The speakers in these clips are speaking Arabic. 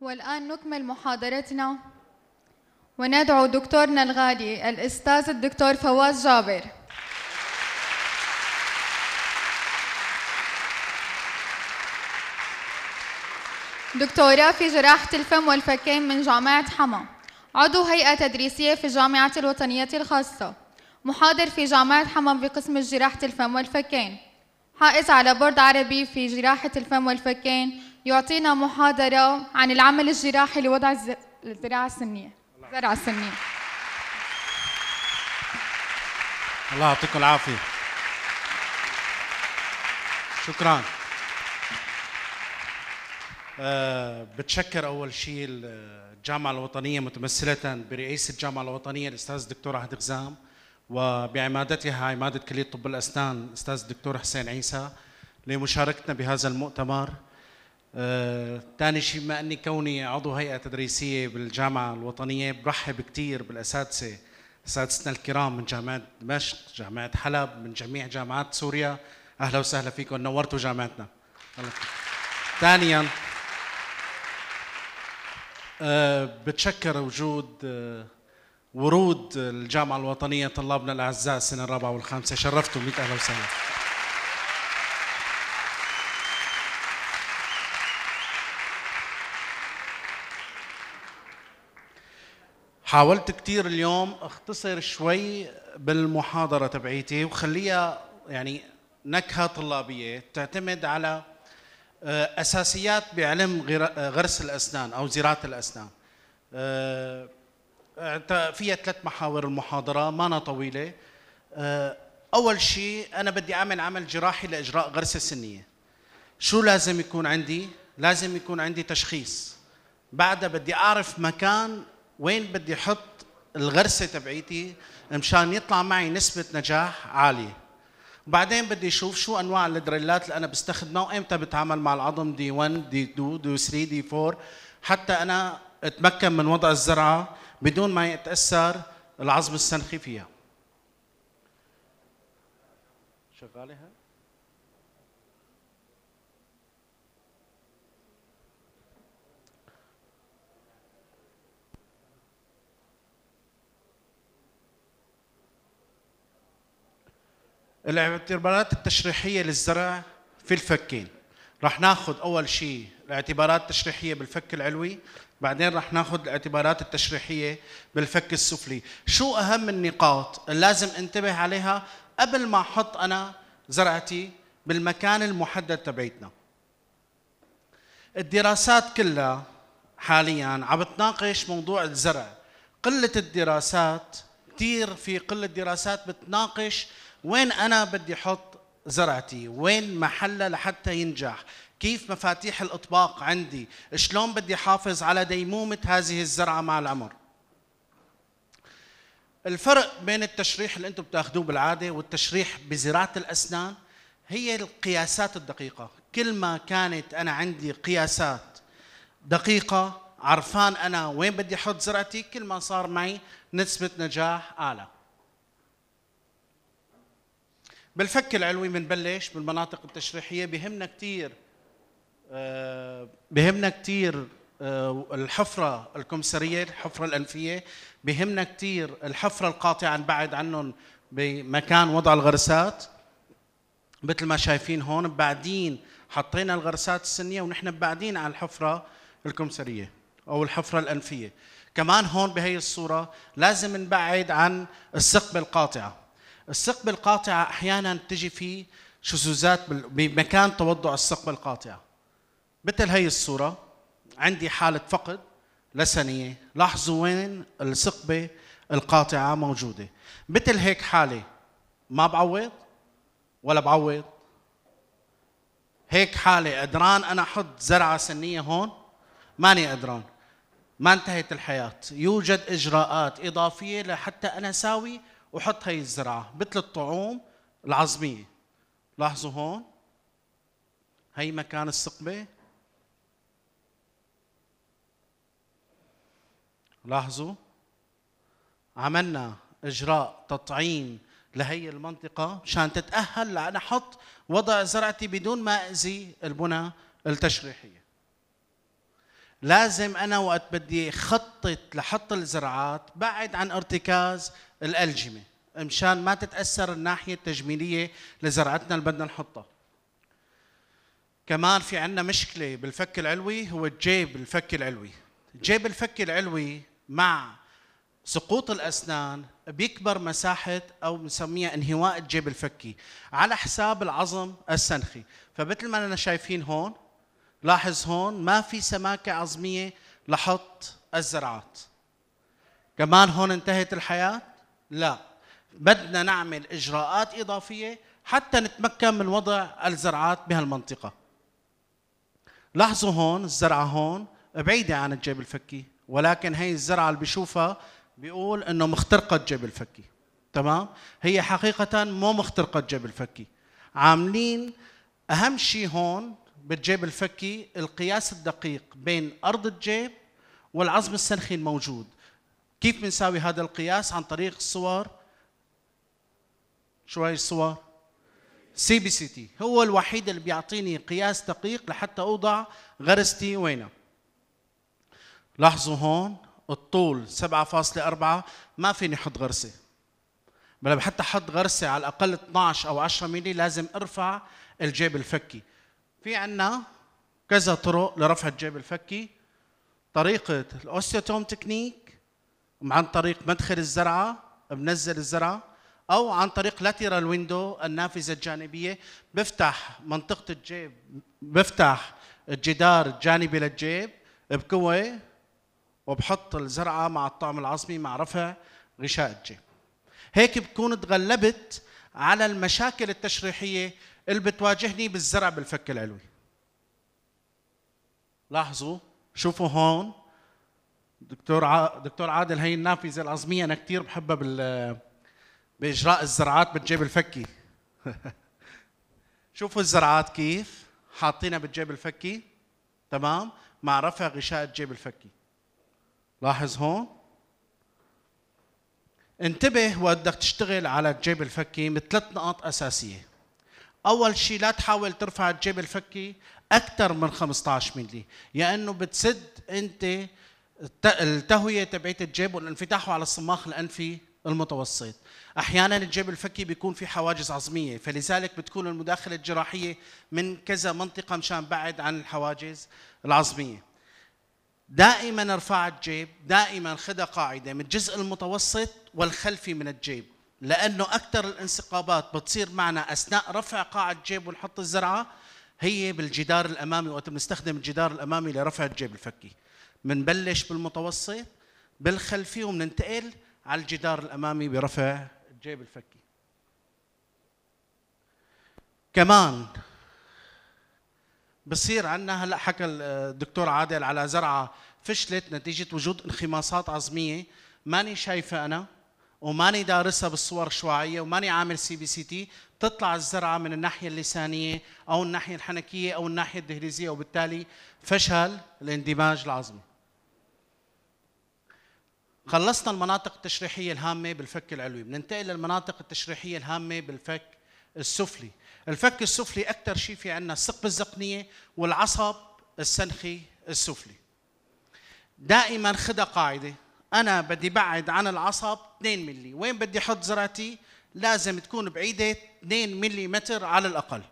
والآن نكمل محاضرتنا وندعو دكتورنا الغالي الأستاذ الدكتور فواز جابر دكتوراه في جراحة الفم والفكين من جامعة حما عضو هيئة تدريسية في الجامعة الوطنية الخاصة محاضر في جامعة حما بقسم جراحة الفم والفكين حائز على بورد عربي في جراحة الفم والفكين يعطينا محاضرة عن العمل الجراحي لوضع الزراعة السنية الذراع السنية الله يعطيكم العافية شكرا أه بتشكر أول شيء الجامعة الوطنية متمثلة برئيس الجامعة الوطنية الأستاذ الدكتور عهد غزام وبعمادتها عمادة كلية طب الأسنان الأستاذ الدكتور حسين عيسى لمشاركتنا بهذا المؤتمر ثاني شيء بما اني كوني عضو هيئه تدريسيه بالجامعه الوطنيه برحب كثير بالاساتذه اساتذتنا الكرام من جامعه دمشق، جامعه حلب، من جميع جامعات سوريا، اهلا وسهلا فيكم نورتوا جامعتنا. ثانيا أه بتشكر وجود أه ورود الجامعه الوطنيه طلابنا الاعزاء السنه الرابعه والخامسه شرفتوا 100 اهلا وسهلا. حاولت كثير اليوم اختصر شوي بالمحاضره تبعيتي وخليها يعني نكهه طلابيه تعتمد على آه، اساسيات بعلم آه، غرس الاسنان او زراعه الاسنان آه، فيها ثلاث محاور المحاضره ما أنا طويله اول شيء انا بدي اعمل عمل جراحي لاجراء غرسه سنيه شو لازم يكون عندي لازم يكون عندي تشخيص بعدها بدي اعرف مكان وين بدي احط الغرسه تبعيتي مشان يطلع معي نسبه نجاح عاليه بعدين بدي اشوف شو انواع الدريلات اللي انا بستخدمها وامتى بتعامل مع العظم دي 1 دي 2 دي 3 دي 4 حتى انا اتمكن من وضع الزرعه بدون ما يتاثر العظم السنخي فيها شغاله هاي الاعتبارات التشريحية للزرع في الفكين رح ناخذ أول شيء الاعتبارات التشريحية بالفك العلوي بعدين رح ناخذ الاعتبارات التشريحية بالفك السفلي شو أهم النقاط اللي لازم انتبه عليها قبل ما أحط أنا زرعتي بالمكان المحدد تبعيتنا الدراسات كلها حاليا عم بتناقش موضوع الزرع قلة الدراسات كثير في قلة دراسات بتناقش وين انا بدي احط زرعتي وين محلها لحتى ينجح كيف مفاتيح الاطباق عندي شلون بدي احافظ على ديمومه هذه الزرعه مع العمر الفرق بين التشريح اللي انتم بتاخذوه بالعاده والتشريح بزراعه الاسنان هي القياسات الدقيقه كل ما كانت انا عندي قياسات دقيقه عرفان انا وين بدي احط زرعتي كل ما صار معي نسبه نجاح اعلى بالفك العلوي بنبلش بالمناطق التشريحيه بهمنا كثير آه، بهمنا كثير آه، الحفرة الكمسرية الحفرة الأنفية بهمنا كثير الحفرة القاطعة نبعد عنهم بمكان وضع الغرسات مثل ما شايفين هون بعدين حطينا الغرسات السنية ونحن بعدين على الحفرة الكمسرية أو الحفرة الأنفية كمان هون بهي الصورة لازم نبعد عن الثقب القاطعة الثقب القاطعة أحيانا تجي في شذوذات بمكان توضع الثقب القاطعة مثل هي الصورة عندي حالة فقد لسنية لاحظوا وين الثقبة القاطعة موجودة مثل هيك حالة ما بعوض ولا بعوض هيك حالة قدران أنا أحط زرعة سنية هون ماني قدران ما انتهت الحياة يوجد إجراءات إضافية لحتى أنا ساوي وحط هي الزرعة مثل الطعوم العظمية لاحظوا هون هي مكان الثقبة لاحظوا عملنا إجراء تطعيم لهي المنطقة مشان تتأهل لأنا أحط وضع زرعتي بدون ما أذي البنى التشريحية لازم أنا وقت بدي خطط لحط الزرعات بعد عن ارتكاز الالجمه مشان ما تتاثر الناحيه التجميليه لزرعتنا اللي بدنا نحطها كمان في عندنا مشكله بالفك العلوي هو الجيب الفك العلوي جيب الفك العلوي مع سقوط الاسنان بيكبر مساحه او بنسميها انهواء الجيب الفكي على حساب العظم السنخي فمثل ما انا شايفين هون لاحظ هون ما في سماكه عظميه لحط الزرعات كمان هون انتهت الحياه لا بدنا نعمل إجراءات إضافية حتى نتمكن من وضع الزرعات بهالمنطقة لاحظوا هون الزرعة هون بعيدة عن الجيب الفكي ولكن هي الزرعة اللي بشوفها بيقول انه مخترقة الجيب الفكي تمام هي حقيقة مو مخترقة الجيب الفكي عاملين اهم شيء هون بالجيب الفكي القياس الدقيق بين ارض الجيب والعظم السنخي الموجود كيف بنساوي هذا القياس عن طريق الصور شو هاي الصور سي بي سي تي هو الوحيد اللي بيعطيني قياس دقيق لحتى اوضع غرستي وينها لاحظوا هون الطول 7.4 ما فيني احط غرسه بل حتى احط غرسه على الاقل 12 او 10 ملي لازم ارفع الجيب الفكي في عندنا كذا طرق لرفع الجيب الفكي طريقه الاوستيوتوم تكنيك عن طريق مدخل الزرعه بنزل الزرعه او عن طريق لاتيرال ويندو النافذه الجانبيه بفتح منطقه الجيب بفتح الجدار الجانبي للجيب بقوه وبحط الزرعه مع الطعم العظمي مع رفع غشاء الجيب هيك بكون تغلبت على المشاكل التشريحيه اللي بتواجهني بالزرع بالفك العلوي لاحظوا شوفوا هون دكتور ع... دكتور عادل هي النافذه العظميه انا كثير بحبها بال باجراء الزرعات بالجيب الفكي شوفوا الزرعات كيف حاطينها بالجيب الفكي تمام مع رفع غشاء الجيب الفكي لاحظ هون انتبه وقت بدك تشتغل على الجيب الفكي من ثلاث نقاط اساسيه اول شيء لا تحاول ترفع الجيب الفكي اكثر من 15 ملي لانه يعني بتسد انت التهويه تبعت الجيب والانفتاحه على الصماخ الانفي المتوسط احيانا الجيب الفكي بيكون في حواجز عظميه فلذلك بتكون المداخله الجراحيه من كذا منطقه مشان بعد عن الحواجز العظميه دائما ارفع الجيب دائما خذ قاعده من الجزء المتوسط والخلفي من الجيب لانه اكثر الانسقابات بتصير معنا اثناء رفع قاع الجيب ونحط الزرعه هي بالجدار الامامي وقت بنستخدم الجدار الامامي لرفع الجيب الفكي بنبلش بالمتوسط بالخلفي وبننتقل على الجدار الامامي برفع الجيب الفكي كمان بصير عندنا هلا حكى الدكتور عادل على زرعه فشلت نتيجه وجود انخماصات عظميه ماني شايفها انا وماني دارسها بالصور الشعاعيه وماني عامل سي بي سي تي بتطلع الزرعه من الناحيه اللسانيه او الناحيه الحنكيه او الناحيه الدهليزيه وبالتالي فشل الاندماج العظمي خلصنا المناطق التشريحية الهامة بالفك العلوي بننتقل للمناطق التشريحية الهامة بالفك السفلي الفك السفلي أكثر شيء في عندنا الثقب الذقنية والعصب السنخي السفلي دائما خذها قاعدة أنا بدي بعد عن العصب 2 ملي وين بدي أحط زرعتي لازم تكون بعيدة 2 ملي على الأقل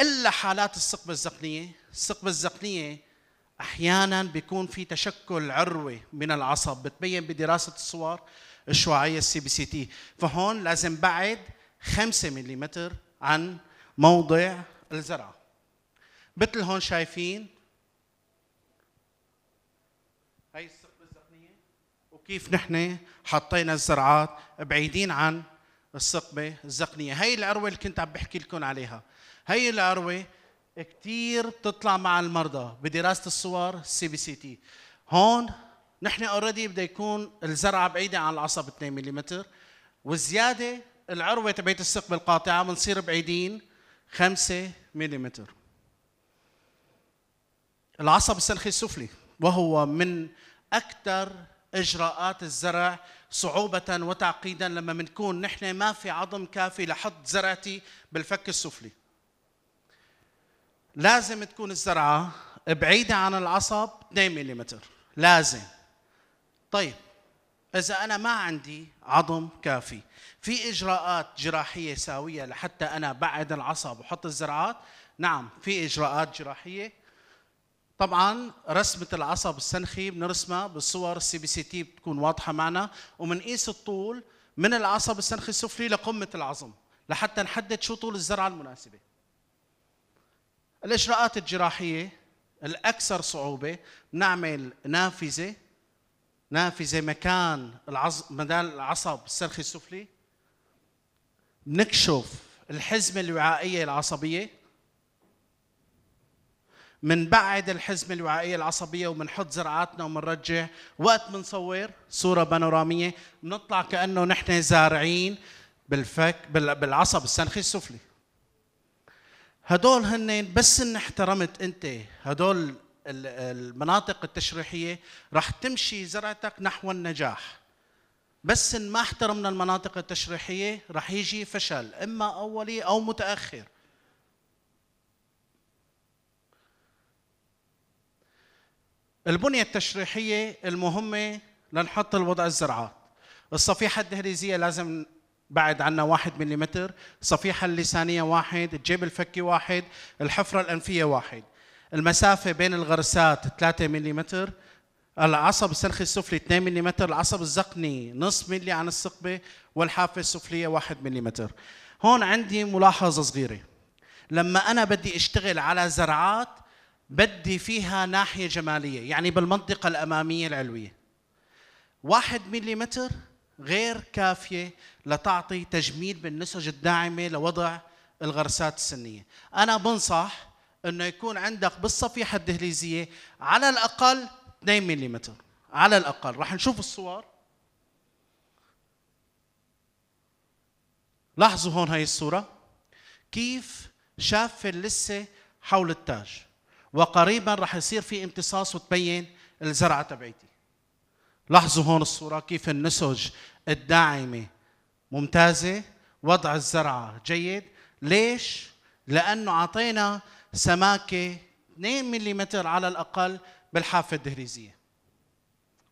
إلا حالات الثقب الذقنية الثقب الذقنية احيانا بيكون في تشكل عروي من العصب بتبين بدراسه الصور الشعاعيه السي بي سي تي فهون لازم بعد 5 ملم عن موضع الزرعه مثل هون شايفين هي الثقب الزقنيه وكيف نحن حطينا الزرعات بعيدين عن الثقبه الزقنيه هي العروه اللي كنت عم بحكي لكم عليها هي العروه كثير بتطلع مع المرضى بدراسه الصور سي بي سي تي هون نحن اوريدي بده يكون الزرعه بعيده عن العصب 2 ملم والزياده العروه تبعت الثقب القاطعه بنصير بعيدين 5 ملم العصب السلخي السفلي وهو من اكثر اجراءات الزرع صعوبه وتعقيدا لما بنكون نحن ما في عظم كافي لحط زرعتي بالفك السفلي لازم تكون الزرعه بعيده عن العصب 2 ملم لازم طيب اذا انا ما عندي عظم كافي في اجراءات جراحيه ساويه لحتى انا بعد العصب وحط الزرعات نعم في اجراءات جراحيه طبعا رسمه العصب السنخي بنرسمها بالصور السي بي سي تي بتكون واضحه معنا وبنقيس الطول من العصب السنخي السفلي لقمه العظم لحتى نحدد شو طول الزرعه المناسبه الإجراءات الجراحية الأكثر صعوبة نعمل نافذة نافذة مكان العصب مدار العصب السرخي السفلي نكشف الحزمة الوعائية العصبية بعد الحزمة الوعائية العصبية ومنحط زرعاتنا ومنرجع وقت منصور صورة بانورامية بنطلع كأنه نحن زارعين بالفك بالعصب السنخي السفلي هدول هن بس ان احترمت انت هدول المناطق التشريحيه راح تمشي زرعتك نحو النجاح بس ان ما احترمنا المناطق التشريحيه راح يجي فشل اما اولي او متاخر البنيه التشريحيه المهمه لنحط الوضع الزرعات الصفيحه الدهليزيه لازم بعد عنا واحد مليمتر الصفيحة اللسانية واحد الجيب الفكي واحد الحفرة الأنفية واحد المسافة بين الغرسات 3 ملم العصب السنخي السفلي 2 ملم العصب الزقني نصف ملي عن الثقبة والحافة السفلية 1 ملم هون عندي ملاحظة صغيرة لما أنا بدي أشتغل على زرعات بدي فيها ناحية جمالية يعني بالمنطقة الأمامية العلوية واحد مليمتر غير كافيه لتعطي تجميل بالنسج الداعمه لوضع الغرسات السنيه انا بنصح انه يكون عندك بالصفيحه الدهليزيه على الاقل 2 ملم على الاقل راح نشوف الصور لاحظوا هون هاي الصوره كيف شافه اللسه حول التاج وقريبا راح يصير في امتصاص وتبين الزرعه تبعيتي لاحظوا هون الصورة كيف النسج الداعمة ممتازة وضع الزرعة جيد ليش؟ لأنه عطينا سماكة 2 ملم على الأقل بالحافة الدهليزية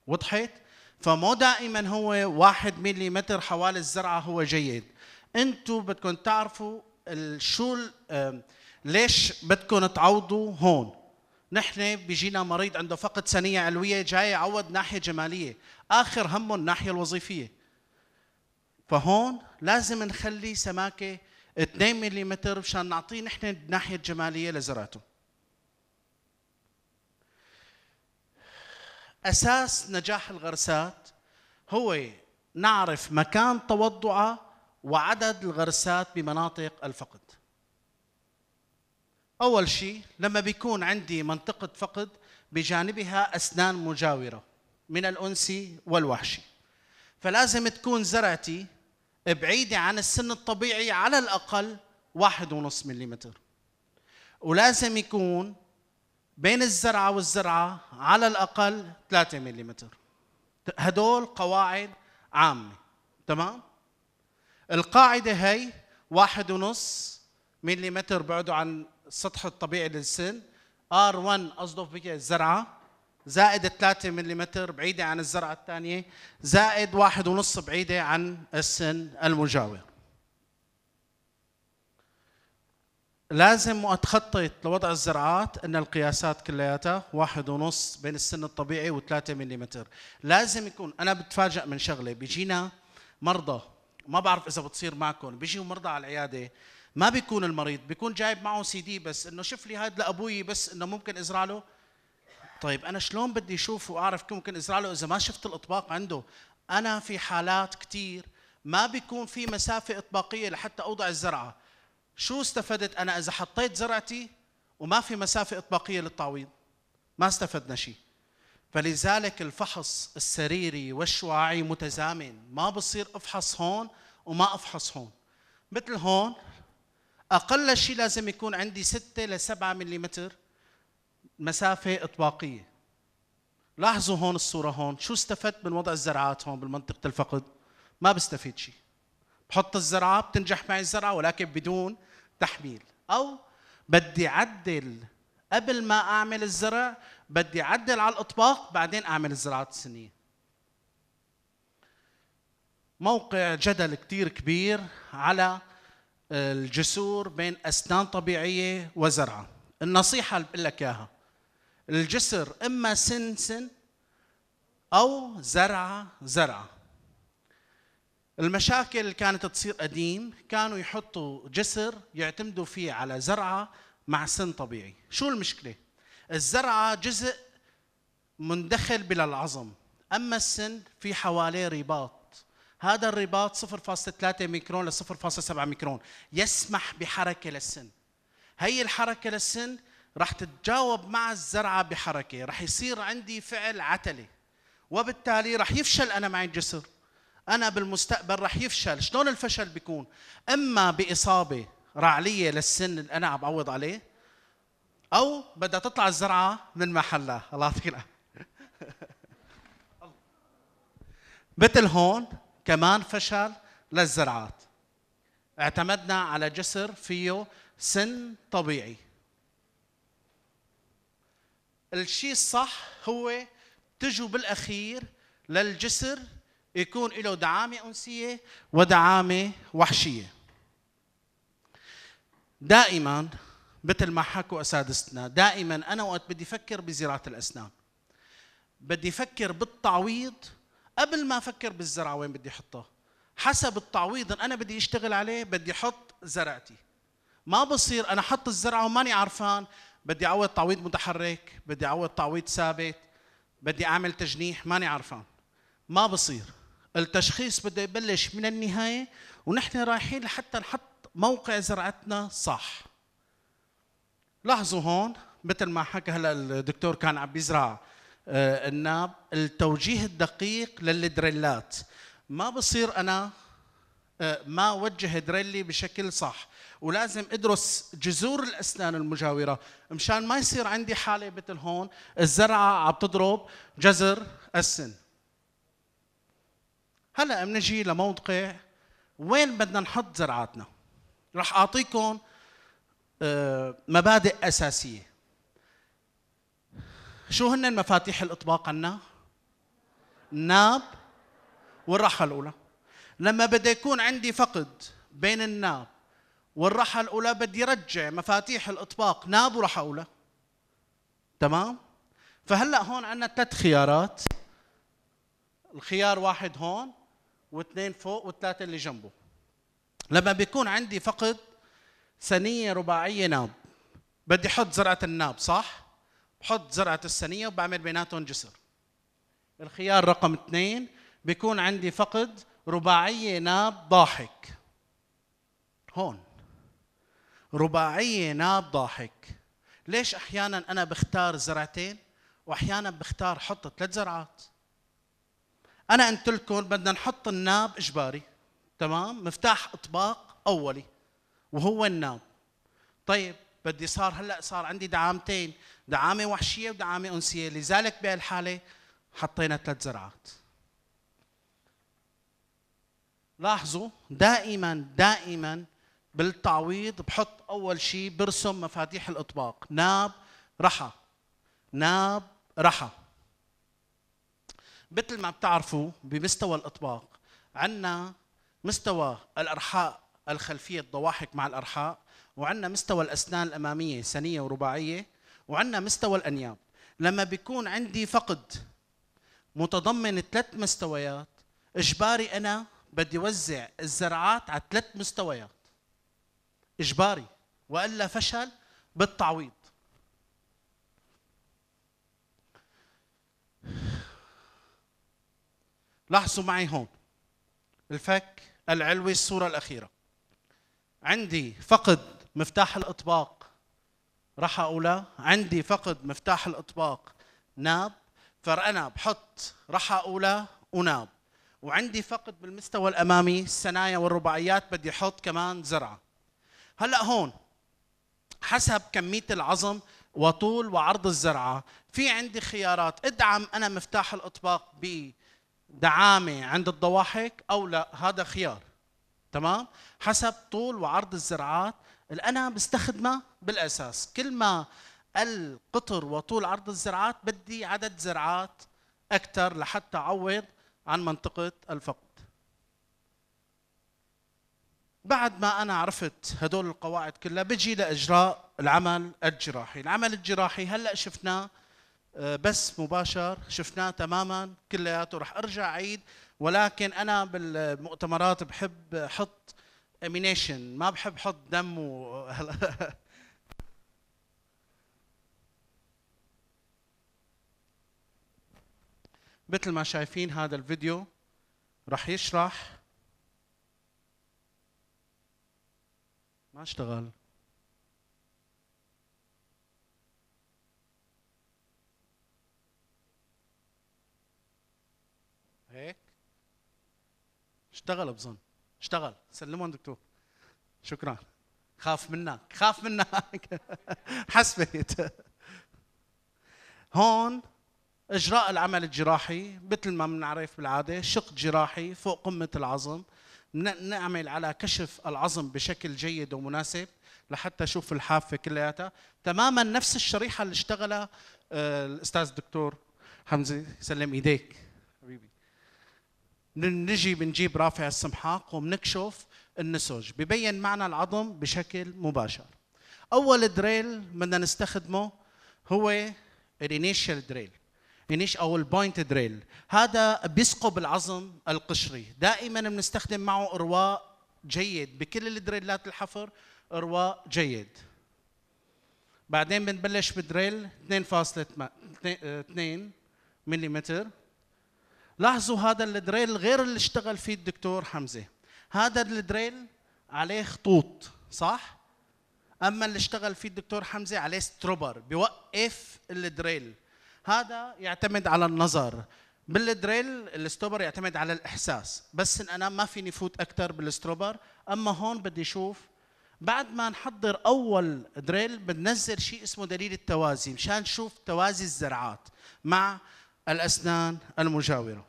وضحت؟ فمو دائما هو 1 ملم حوالي الزرعة هو جيد انتوا بدكم تعرفوا شو ليش بدكم تعوضوا هون نحن بيجينا مريض عنده فقد سنية علوية جاي يعوض ناحية جمالية آخر همه الناحية الوظيفية فهون لازم نخلي سماكة 2 ملم مشان نعطيه نحن الناحية الجمالية لزرعته أساس نجاح الغرسات هو نعرف مكان توضعه وعدد الغرسات بمناطق الفقد أول شيء لما بيكون عندي منطقة فقد بجانبها أسنان مجاورة من الأنسي والوحشي فلازم تكون زرعتي بعيدة عن السن الطبيعي على الأقل واحد ونص ملم ولازم يكون بين الزرعة والزرعة على الأقل ثلاثة ملم هدول قواعد عامة تمام القاعدة هي واحد ونص ملم بعده عن السطح الطبيعي للسن R1 أصدف بك الزرعة زائد 3 ملم بعيدة عن الزرعة الثانية زائد واحد ونص بعيدة عن السن المجاور لازم أتخطط لوضع الزرعات أن القياسات كلياتها واحد ونص بين السن الطبيعي و3 ملم لازم يكون أنا بتفاجأ من شغلة بيجينا مرضى ما بعرف إذا بتصير معكم بيجوا مرضى على العيادة ما بيكون المريض بيكون جايب معه سي دي بس انه شف لي هذا لابوي بس انه ممكن ازرع له طيب انا شلون بدي اشوف واعرف كيف ممكن ازرع له اذا ما شفت الاطباق عنده انا في حالات كثير ما بيكون في مسافه اطباقيه لحتى اوضع الزرعه شو استفدت انا اذا حطيت زرعتي وما في مسافه اطباقيه للتعويض ما استفدنا شيء فلذلك الفحص السريري والشعاعي متزامن ما بصير افحص هون وما افحص هون مثل هون اقل شيء لازم يكون عندي 6 ل 7 ملم مسافه اطباقيه لاحظوا هون الصوره هون شو استفدت من وضع الزرعات هون بالمنطقه الفقد ما بستفيد شيء بحط الزرعه بتنجح معي الزرعه ولكن بدون تحميل او بدي اعدل قبل ما اعمل الزرع بدي اعدل على الاطباق بعدين اعمل الزراعات السنيه موقع جدل كثير كبير على الجسور بين اسنان طبيعيه وزرعه النصيحه اللي بقول لك اياها الجسر اما سن سن او زرعه زرعه المشاكل اللي كانت تصير قديم كانوا يحطوا جسر يعتمدوا فيه على زرعه مع سن طبيعي شو المشكله الزرعه جزء مندخل بلا العظم اما السن في حواليه رباط هذا الرباط 0.3 ميكرون ل 0.7 ميكرون يسمح بحركة للسن هي الحركة للسن رح تتجاوب مع الزرعة بحركة رح يصير عندي فعل عتلة وبالتالي رح يفشل أنا معي الجسر أنا بالمستقبل رح يفشل شلون الفشل بيكون إما بإصابة رعلية للسن اللي أنا عم بعوض عليه أو بدها تطلع الزرعة من محلها الله يعطيك مثل هون كمان فشل للزرعات اعتمدنا على جسر فيه سن طبيعي الشيء الصح هو تجو بالاخير للجسر يكون له دعامه انسيه ودعامه وحشيه دائما مثل ما حكوا اساتذتنا دائما انا وقت بدي افكر بزراعه الاسنان بدي افكر بالتعويض قبل ما افكر بالزرعه وين بدي احطه حسب التعويض اللي انا بدي اشتغل عليه بدي احط زرعتي ما بصير انا حط الزرعه وماني عرفان بدي اعوض تعويض متحرك بدي اعوض تعويض ثابت بدي اعمل تجنيح ماني عرفان ما بصير التشخيص بده يبلش من النهايه ونحن رايحين لحتى نحط موقع زرعتنا صح لاحظوا هون مثل ما حكى هلا الدكتور كان عم بيزرع الناب آه، التوجيه الدقيق للدريلات ما بصير انا آه، ما وجه دريلي بشكل صح ولازم ادرس جذور الاسنان المجاوره مشان ما يصير عندي حاله مثل هون الزرعه عم تضرب جزر السن هلا بنجي لموقع وين بدنا نحط زرعاتنا رح اعطيكم آه، مبادئ اساسيه شو هن مفاتيح الاطباق عنا؟ الناب والراحه الاولى لما بدي يكون عندي فقد بين الناب والراحه الاولى بدي رجع مفاتيح الاطباق ناب وراحه اولى تمام فهلا هون عندنا ثلاث خيارات الخيار واحد هون واثنين فوق والثلاثه اللي جنبه لما بيكون عندي فقد ثنيه رباعيه ناب بدي احط زرعه الناب صح بحط زرعه السنية وبعمل بيناتهم جسر الخيار رقم اثنين بيكون عندي فقد رباعيه ناب ضاحك هون رباعيه ناب ضاحك ليش احيانا انا بختار زرعتين واحيانا بختار حط ثلاث زرعات انا قلت لكم بدنا نحط الناب اجباري تمام مفتاح اطباق اولي وهو الناب طيب بدي صار هلا صار عندي دعامتين دعامه وحشيه ودعامه انسيه لذلك بهالحاله حطينا ثلاث زرعات لاحظوا دائما دائما بالتعويض بحط اول شيء برسم مفاتيح الاطباق ناب رحى ناب رحى مثل ما بتعرفوا بمستوى الاطباق عندنا مستوى الارحاء الخلفيه الضواحك مع الارحاء وعندنا مستوى الاسنان الاماميه سنيه ورباعيه وعندنا مستوى الانياب لما بيكون عندي فقد متضمن ثلاث مستويات اجباري انا بدي وزع الزرعات على ثلاث مستويات اجباري والا فشل بالتعويض لاحظوا معي هون الفك العلوي الصوره الاخيره عندي فقد مفتاح الاطباق راح اقولها عندي فقد مفتاح الاطباق ناب فانا بحط راح اقولها وناب وعندي فقد بالمستوى الامامي الثنايا والرباعيات بدي احط كمان زرعه هلا هون حسب كميه العظم وطول وعرض الزرعه في عندي خيارات ادعم انا مفتاح الاطباق ب دعامه عند الضواحك او لا هذا خيار تمام حسب طول وعرض الزرعات الانا بستخدمه بالاساس كل ما القطر وطول عرض الزرعات بدي عدد زرعات اكثر لحتى اعوض عن منطقه الفقد بعد ما انا عرفت هدول القواعد كلها بجي لاجراء العمل الجراحي العمل الجراحي هلا شفناه آه، بس مباشر شفناه تماما كلياته رح ارجع عيد ولكن انا بالمؤتمرات بحب احط امينيشن ما بحب احط دم و... مثل ما شايفين هذا الفيديو راح يشرح ما اشتغل هيك اشتغل بظن اشتغل سلموا دكتور الدكتور شكرا خاف منك خاف منك حسبت هون اجراء العمل الجراحي مثل ما بنعرف بالعاده شق جراحي فوق قمه العظم نعمل على كشف العظم بشكل جيد ومناسب لحتى اشوف الحافه كلياتها تماما نفس الشريحه اللي اشتغلها آه، الاستاذ الدكتور حمزه يسلم ايديك نجي بنجيب رافع السمحاق وبنكشف النسج ببين معنى العظم بشكل مباشر اول دريل بدنا نستخدمه هو الانيشال دريل انيش او البوينت دريل هذا بيسقب العظم القشري دائما بنستخدم معه ارواء جيد بكل الدريلات الحفر ارواء جيد بعدين بنبلش بدريل 2.2 ملم لاحظوا هذا الدريل غير اللي اشتغل فيه الدكتور حمزه هذا الدريل عليه خطوط صح اما اللي اشتغل فيه الدكتور حمزه عليه ستروبر بيوقف الدريل هذا يعتمد على النظر بالدريل الستروبر يعتمد على الاحساس بس إن انا ما فيني فوت اكثر بالستروبر اما هون بدي اشوف بعد ما نحضر اول دريل بننزل شيء اسمه دليل التوازي مشان نشوف توازي الزرعات مع الأسنان المجاورة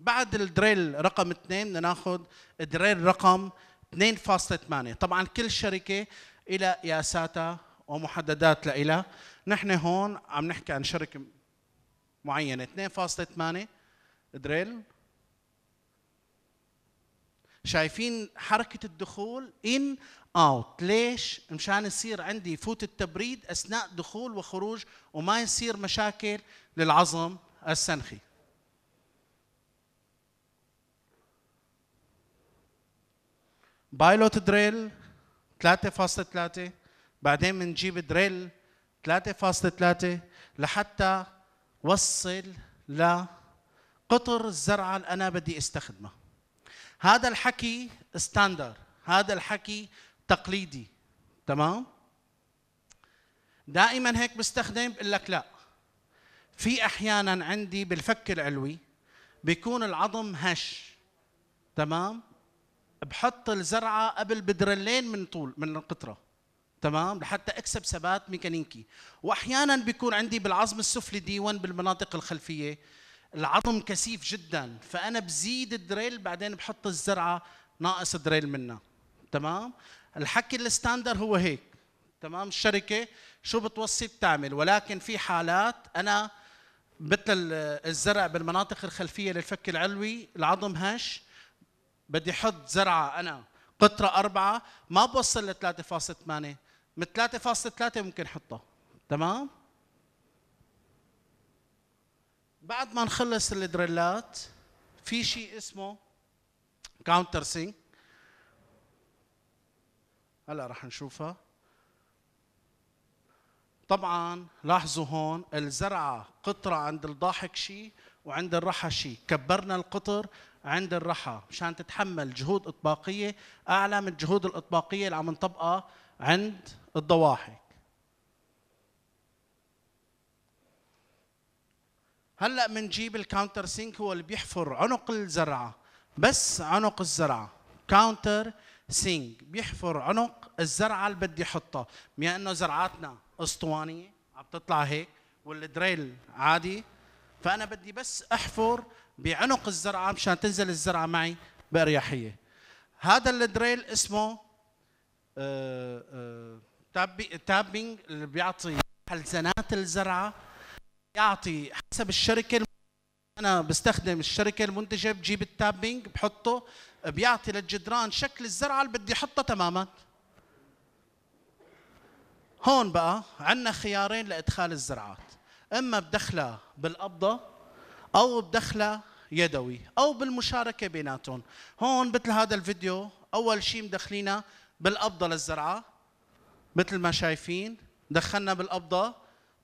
بعد الدريل رقم 2 بدنا ناخذ دريل رقم 2.8 طبعا كل شركة إلى قياساتها ومحددات لإلها نحن هون عم نحكي عن شركة معينة 2.8 دريل شايفين حركة الدخول إن اوت آه، ليش مشان يصير عندي فوت التبريد اثناء دخول وخروج وما يصير مشاكل للعظم السنخي بايلوت دريل 3.3 بعدين بنجيب دريل 3.3 لحتى وصل لقطر الزرعة اللي أنا بدي استخدمه هذا الحكي ستاندر هذا الحكي تقليدي تمام دائما هيك بستخدم بقول لك لا في احيانا عندي بالفك العلوي بيكون العظم هش تمام بحط الزرعه قبل بدرلين من طول من القطره تمام لحتى اكسب ثبات ميكانيكي واحيانا بيكون عندي بالعظم السفلي دي 1 بالمناطق الخلفيه العظم كثيف جدا فانا بزيد الدريل بعدين بحط الزرعه ناقص دريل منها تمام الحكي الستاندر هو هيك تمام الشركه شو بتوصي بتعمل ولكن في حالات انا مثل الزرع بالمناطق الخلفيه للفك العلوي العظم هش بدي حط زرعه انا قطره أربعة ما بوصل ل 3.8 من 3.3 ممكن حطها تمام بعد ما نخلص الدريلات في شيء اسمه كاونتر سينك هلا رح نشوفها طبعا لاحظوا هون الزرعة قطرة عند الضاحك شيء وعند الرحى شيء كبرنا القطر عند الرحى مشان تتحمل جهود إطباقية أعلى من الجهود الإطباقية اللي عم نطبقها عند الضواحك هلا بنجيب الكاونتر سينك هو اللي بيحفر عنق الزرعه بس عنق الزرعه كاونتر سينج بيحفر عنق الزرعه اللي بدي احطها يا انه زرعاتنا اسطوانيه عم تطلع هيك والدريل عادي فانا بدي بس احفر بعنق الزرعه مشان تنزل الزرعه معي باريحيه هذا الدريل اسمه آه، آه، تابينج اللي بيعطي حلزنات الزرعه يعطي حسب الشركه انا بستخدم الشركه المنتجه بجيب التابينج بحطه بيعطي للجدران شكل الزرعه اللي بدي احطها تماما هون بقى عندنا خيارين لادخال الزرعات اما بدخلها بالقبضه او بدخلها يدوي او بالمشاركه بيناتهم هون مثل هذا الفيديو اول شيء مدخلينا بالقبضه للزرعه مثل ما شايفين دخلنا بالقبضه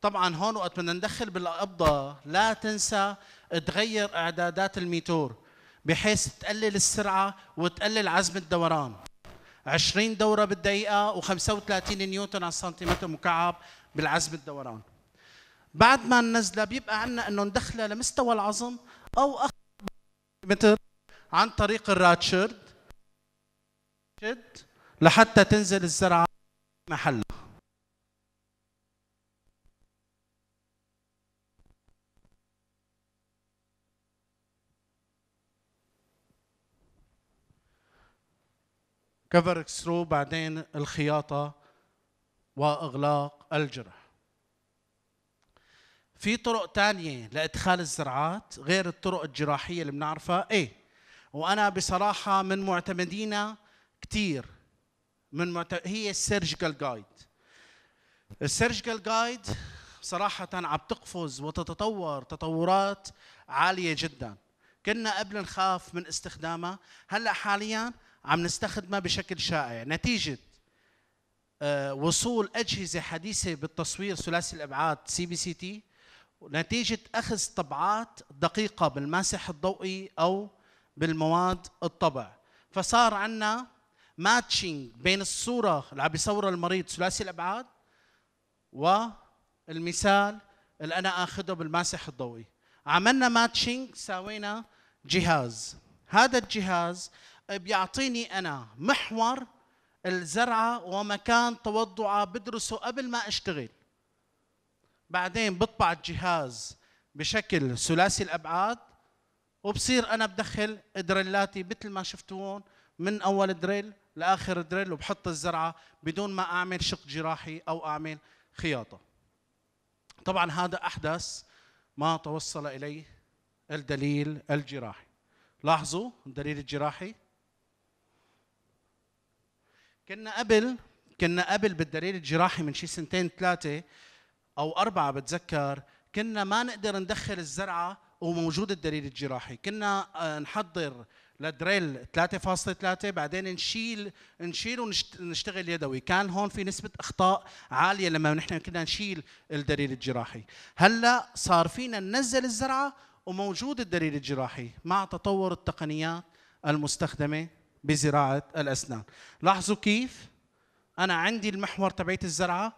طبعا هون وقت بدنا ندخل بالقبضه لا تنسى تغير اعدادات الميتور بحيث تقلل السرعه وتقلل عزم الدوران 20 دوره بالدقيقه و35 نيوتن على سنتيمتر مكعب بالعزم الدوران بعد ما ننزلها بيبقى عندنا انه ندخلها لمستوى العظم او اخذ متر عن طريق الراتشرد لحتى تنزل الزرعه محلها كفر ثرو بعدين الخياطة وإغلاق الجرح في طرق تانية لإدخال الزرعات غير الطرق الجراحية اللي بنعرفها إيه وأنا بصراحة من معتمدينا كتير من معت... هي السيرجيكال جايد السيرجيكال جايد صراحة عم تقفز وتتطور تطورات عالية جدا كنا قبل نخاف من استخدامها هلا حاليا عم نستخدمها بشكل شائع نتيجة آه، وصول أجهزة حديثة بالتصوير ثلاثي الأبعاد سي بي سي تي نتيجة أخذ طبعات دقيقة بالماسح الضوئي أو بالمواد الطبع فصار عندنا ماتشنج بين الصورة اللي عم بيصورها المريض ثلاثي الأبعاد والمثال اللي أنا آخذه بالماسح الضوئي عملنا ماتشنج ساوينا جهاز هذا الجهاز بيعطيني انا محور الزرعه ومكان توضعها بدرسه قبل ما اشتغل بعدين بطبع الجهاز بشكل ثلاثي الابعاد وبصير انا بدخل دريلاتي مثل ما شفتون من اول دريل لاخر دريل وبحط الزرعه بدون ما اعمل شق جراحي او اعمل خياطه. طبعا هذا احدث ما توصل اليه الدليل الجراحي. لاحظوا الدليل الجراحي كنا قبل كنا قبل بالدليل الجراحي من شي سنتين ثلاثه او اربعه بتذكر كنا ما نقدر ندخل الزرعه وموجود الدليل الجراحي كنا آه، نحضر لدريل 3.3 بعدين نشيل نشيل ونشتغل يدوي كان هون في نسبه اخطاء عاليه لما نحن كنا نشيل الدليل الجراحي هلا صار فينا ننزل الزرعه وموجود الدليل الجراحي مع تطور التقنيات المستخدمه بزراعه الاسنان لاحظوا كيف انا عندي المحور تبعية الزرعه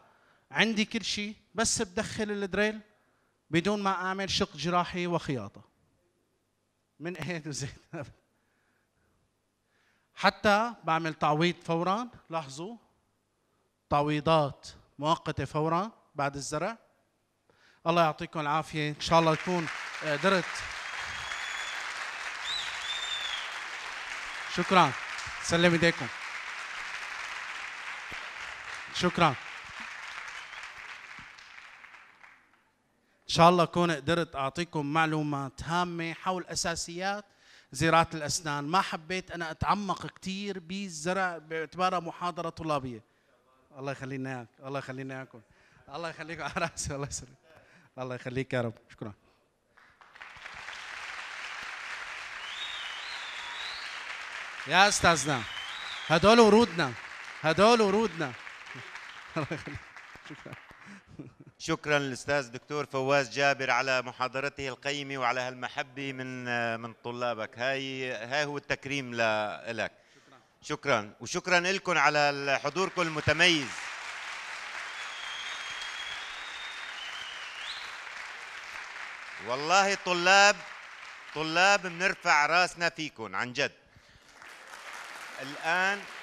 عندي كل شيء بس بدخل الدريل بدون ما اعمل شق جراحي وخياطه من أين وزيت حتى بعمل تعويض فورا لاحظوا تعويضات مؤقته فورا بعد الزرع الله يعطيكم العافيه ان شاء الله تكون قدرت آه، شكرا سلم ايديكم شكرا ان شاء الله كون قدرت اعطيكم معلومات هامه حول اساسيات زراعه الاسنان ما حبيت انا اتعمق كثير بالزرع باعتبارها محاضره طلابيه الله يخلينا اياك الله يخلينا اياكم الله يخليكم على راسي الله يسلمك الله يخليك يا رب شكرا يا استاذنا هدول ورودنا هدول ورودنا شكرا شكرا للاستاذ دكتور فواز جابر على محاضرته القيمه وعلى هالمحبه من من طلابك هاي هاي هو التكريم لك شكرا شكرا وشكرا لكم على حضوركم المتميز والله طلاب طلاب بنرفع راسنا فيكم عن جد الآن